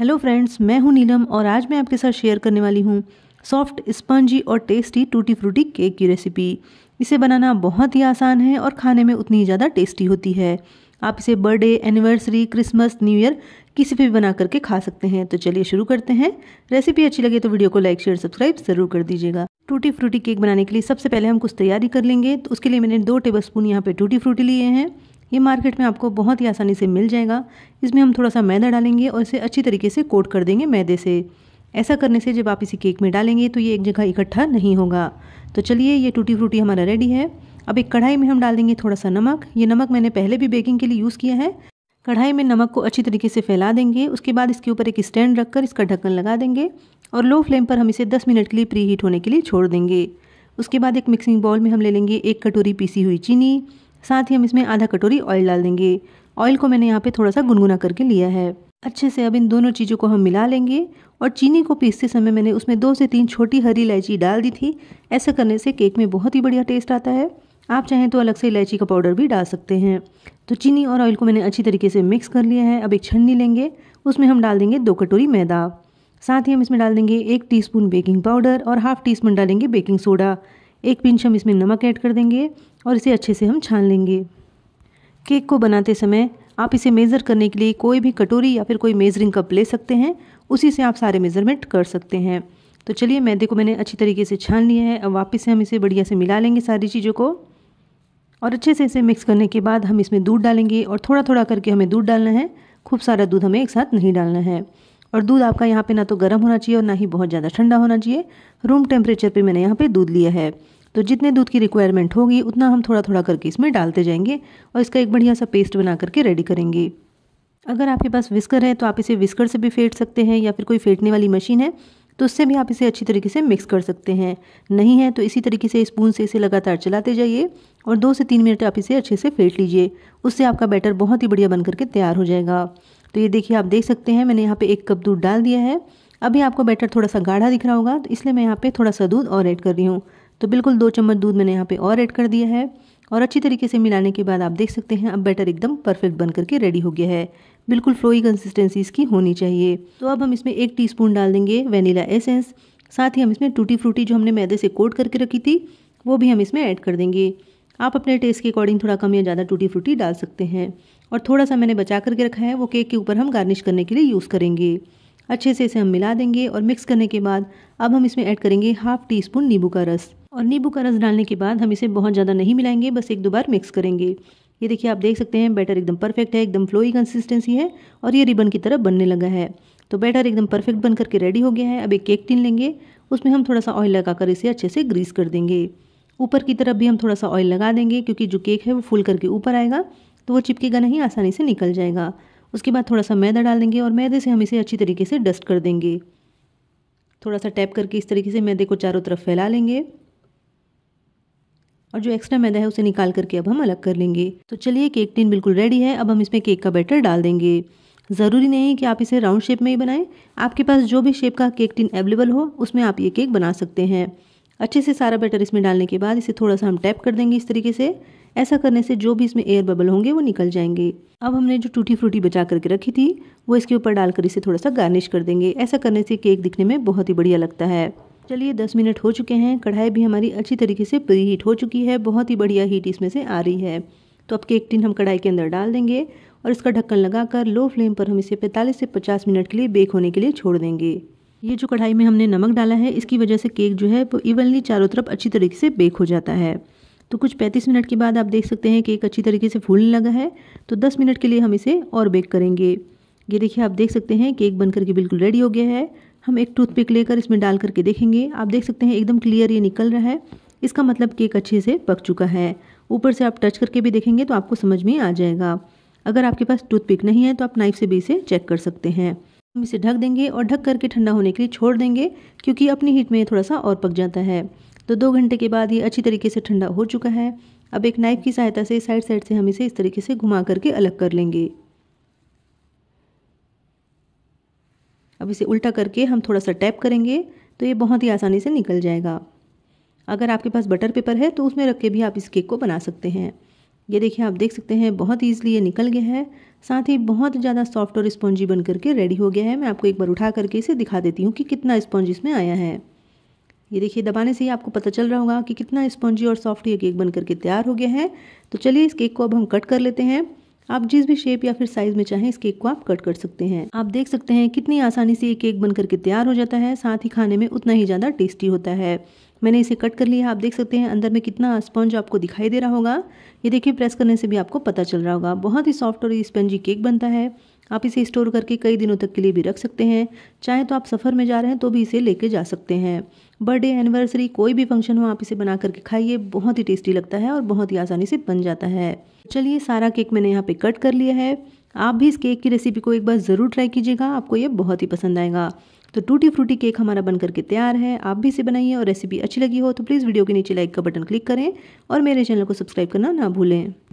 hello friends मैं हूं नीलम और आज मैं आपके साथ शेयर करने वाली हूं सॉफ्ट स्पंजी और टेस्टी टूटी फ्रूटी केक की रेसिपी इसे बनाना बहुत ही आसान है और खाने में उतनी ही ज़्यादा टेस्टी होती है आप इसे birthday anniversary Christmas new year किसी पर भी बना करके खा सकते हैं तो चलिए शुरू करते हैं रेसिपी अच्छी लगे तो वीडियो को लाइक शेयर सब्सक्राइब ज़रूर कर दीजिएगा टूटी फ्रूटी केक बनाने के लिए सबसे पहले हम कुछ तैयारी कर लेंगे तो उसके लिए मैंने दो टेबल स्पून यहाँ पर टूटी फ्रूटी लिए हैं ये मार्केट में आपको बहुत ही आसानी से मिल जाएगा इसमें हम थोड़ा सा मैदा डालेंगे और इसे अच्छी तरीके से कोट कर देंगे मैदे से ऐसा करने से जब आप इसे केक में डालेंगे तो ये एक जगह इकट्ठा नहीं होगा तो चलिए ये टूटी फ्रूटी हमारा रेडी है अब एक कढ़ाई में हम डाल देंगे थोड़ा सा नमक ये नमक मैंने पहले भी बेकिंग के लिए यूज़ किया है कढ़ाई में नमक को अच्छी तरीके से फैला देंगे उसके बाद इसके ऊपर एक स्टैंड रखकर इसका ढक्कन लगा देंगे और लो फ्लेम पर हम इसे 10 मिनट के लिए प्री हीट होने के लिए छोड़ देंगे उसके बाद एक मिक्सिंग बाउल में हम ले लेंगे एक कटोरी पीसी हुई चीनी साथ ही हम इसमें आधा कटोरी ऑयल डाल देंगे ऑयल को मैंने यहाँ पे थोड़ा सा गुनगुना करके लिया है अच्छे से अब इन दोनों चीज़ों को हम मिला लेंगे और चीनी को पीसते समय मैंने उसमें दो से तीन छोटी हरी इलायची डाल दी थी ऐसा करने से केक में बहुत ही बढ़िया टेस्ट आता है आप चाहें तो अलग से इलायची का पाउडर भी डाल सकते हैं तो चीनी और ऑयल को मैंने अच्छी तरीके से मिक्स कर लिया है अब एक छन्नी लेंगे उसमें हम डाल देंगे दो कटोरी मैदा साथ ही हम इसमें डाल देंगे एक टीस्पून बेकिंग पाउडर और हाफ़ टी स्पून डालेंगे बेकिंग सोडा एक पिंच हम इसमें नमक ऐड कर देंगे और इसे अच्छे से हम छान लेंगे केक को बनाते समय आप इसे मेज़र करने के लिए कोई भी कटोरी या फिर कोई मेज़रिंग कप ले सकते हैं उसी से आप सारे मेज़रमेंट कर सकते हैं तो चलिए मैदे को मैंने अच्छी तरीके से छान लिया है अब वापस से हम इसे बढ़िया से मिला लेंगे सारी चीज़ों को और अच्छे से इसे मिक्स करने के बाद हम इसमें दूध डालेंगे और थोड़ा थोड़ा करके हमें दूध डालना है खूब सारा दूध हमें एक साथ नहीं डालना है और दूध आपका यहाँ पे ना तो गर्म होना चाहिए और ना ही बहुत ज़्यादा ठंडा होना चाहिए रूम टेम्परेचर पे मैंने यहाँ पे दूध लिया है तो जितने दूध की रिक्वायरमेंट होगी उतना हम थोड़ा थोड़ा करके इसमें डालते जाएंगे और इसका एक बढ़िया सा पेस्ट बना करके रेडी करेंगे अगर आपके पास विस्कर है तो आप इसे विस्कर से भी फेंट सकते हैं या फिर कोई फेंटने वाली मशीन है तो उससे भी आप इसे अच्छी तरीके से मिक्स कर सकते हैं नहीं है तो इसी तरीके से स्पून से इसे लगातार चलाते जाइए और दो से तीन मिनट आप इसे अच्छे से फेंट लीजिए उससे आपका बैटर बहुत ही बढ़िया बन करके तैयार हो जाएगा तो ये देखिए आप देख सकते हैं मैंने यहाँ पे एक कप दूध डाल दिया है अभी आपको बैटर थोड़ा सा गाढ़ा दिख रहा होगा तो इसलिए मैं यहाँ पे थोड़ा सा दूध और ऐड कर रही हूँ तो बिल्कुल दो चम्मच दूध मैंने यहाँ पे और ऐड कर दिया है और अच्छी तरीके से मिलाने के बाद आप देख सकते हैं अब बैटर एकदम परफेक्ट बन करके रेडी हो गया है बिल्कुल फ्लोई कंसिस्टेंसी इसकी होनी चाहिए तो अब हम इसमें एक टी डाल देंगे वेनीला एसेंस साथ ही हम इसमें टूटी फ्रूटी जो हमने मैदे से कोट करके रखी थी वो भी हम इसमें ऐड कर देंगे आप अपने टेस्ट के अकॉर्डिंग थोड़ा कम या ज़्यादा टूटी फ्रूटी डाल सकते हैं और थोड़ा सा मैंने बचा करके रखा है वो केक के ऊपर हम गार्निश करने के लिए यूज़ करेंगे अच्छे से इसे हम मिला देंगे और मिक्स करने के बाद अब हम इसमें ऐड करेंगे हाफ टी स्पून नींबू का रस और नींबू का रस डालने के बाद हम इसे बहुत ज़्यादा नहीं मिलाएंगे बस एक दो बार मिक्स करेंगे ये देखिए आप देख सकते हैं बैटर एकदम परफेक्ट है एकदम फ्लोई कंसिस्टेंसी है और ये रिबन की तरह बनने लगा है तो बैटर एकदम परफेक्ट बन करके रेडी हो गया है अब एक केक टिन लेंगे उसमें हम थोड़ा सा ऑयल लगा कर इसे अच्छे से ग्रीस कर देंगे ऊपर की तरफ भी हम थोड़ा सा ऑयल लगा देंगे क्योंकि जो केक है वो फूल करके ऊपर आएगा तो वो चिपकेगा नहीं आसानी से निकल जाएगा उसके बाद थोड़ा सा मैदा डाल देंगे और मैदे से हम इसे अच्छी तरीके से डस्ट कर देंगे थोड़ा सा टैप करके इस तरीके से मैदे को चारों तरफ फैला लेंगे और जो एक्स्ट्रा मैदा है उसे निकाल करके अब हम अलग कर लेंगे तो चलिए केक टिन बिल्कुल रेडी है अब हम इसमें केक का बैटर डाल देंगे ज़रूरी नहीं कि आप इसे राउंड शेप में ही बनाएं आपके पास जो भी शेप का केक टिन अवेलेबल हो उसमें आप ये केक बना सकते हैं अच्छे से सारा बैटर इसमें डालने के बाद इसे थोड़ा सा हम टैप कर देंगे इस तरीके से ऐसा करने से जो भी इसमें एयर बबल होंगे वो निकल जाएंगे अब हमने जो टूटी फ्रूटी बचा करके रखी थी वो इसके ऊपर डालकर इसे थोड़ा सा गार्निश कर देंगे ऐसा करने से केक दिखने में बहुत ही बढ़िया लगता है चलिए दस मिनट हो चुके हैं कढ़ाई भी हमारी अच्छी तरीके से प्री हीट हो चुकी है बहुत ही बढ़िया हीट इसमें से आ रही है तो अब केक टिन हम कढ़ाई के अंदर डाल देंगे और इसका ढक्कन लगाकर लो फ्लेम पर हम इसे 45 से 50 मिनट के लिए बेक होने के लिए छोड़ देंगे ये जो कढ़ाई में हमने नमक डाला है इसकी वजह से केक जो है वो इवनली चारों तरफ अच्छी तरीके से बेक हो जाता है तो कुछ 35 मिनट के बाद आप देख सकते हैं केक अच्छी तरीके से फूलने लगा है तो 10 मिनट के लिए हम इसे और बेक करेंगे ये देखिए आप देख सकते हैं केक बन करके बिल्कुल रेडी हो गया है हम एक टूथपिक लेकर इसमें डाल करके देखेंगे आप देख सकते हैं एकदम क्लियर ये निकल रहा है इसका मतलब केक अच्छे से पक चुका है ऊपर से आप टच करके भी देखेंगे तो आपको समझ में आ जाएगा अगर आपके पास टूथपिक नहीं है तो आप नाइफ से भी इसे चेक कर सकते हैं हम इसे ढक देंगे और ढक करके ठंडा होने के लिए छोड़ देंगे क्योंकि अपनी हीट में थोड़ा सा और पक जाता है तो दो घंटे के बाद ये अच्छी तरीके से ठंडा हो चुका है अब एक नाइफ़ की सहायता से साइड साइड से हम इसे इस तरीके से घुमा करके अलग कर लेंगे अब इसे उल्टा करके हम थोड़ा सा टैप करेंगे तो ये बहुत ही आसानी से निकल जाएगा अगर आपके पास बटर पेपर है तो उसमें रख के भी आप इस केक को बना सकते हैं ये देखिए आप देख सकते हैं बहुत ईजिली ये निकल गया है साथ ही बहुत ज़्यादा सॉफ्ट और स्पॉन्जी बन करके रेडी हो गया है मैं आपको एक बार उठा करके इसे दिखा देती हूँ कि कितना स्पॉन्ज इसमें आया है ये देखिए दबाने से ही आपको पता चल रहा होगा कि कितना स्पॉन्जी और सॉफ्ट ये केक बन करके तैयार हो गया है तो चलिए इस केक को अब हम कट कर लेते हैं आप जिस भी शेप या फिर साइज में चाहें इस केक को आप कट कर सकते हैं आप देख सकते हैं कितनी आसानी से ये केक बन करके तैयार हो जाता है साथ ही खाने में उतना ही ज़्यादा टेस्टी होता है मैंने इसे कट कर लिया आप देख सकते हैं अंदर में कितना स्पंज आपको दिखाई दे रहा होगा ये देखिए प्रेस करने से भी आपको पता चल रहा होगा बहुत ही सॉफ्ट और स्पंजी केक बनता है आप इसे स्टोर करके कई दिनों तक के लिए भी रख सकते हैं चाहे तो आप सफ़र में जा रहे हैं तो भी इसे लेके जा सकते हैं बर्थडे एनिवर्सरी कोई भी फंक्शन हो आप इसे बना करके खाइए बहुत ही टेस्टी लगता है और बहुत ही आसानी से बन जाता है चलिए सारा केक मैंने यहाँ पे कट कर लिया है आप भी इस केक की रेसिपी को एक बार ज़रूर ट्राई कीजिएगा आपको ये बहुत ही पसंद आएगा तो टूटी फ्रूटी केक हमारा बन करके तैयार है आप भी इसे बनाइए और रेसिपी अच्छी लगी हो तो प्लीज़ वीडियो के नीचे लाइक का बटन क्लिक करें और मेरे चैनल को सब्सक्राइब करना ना भूलें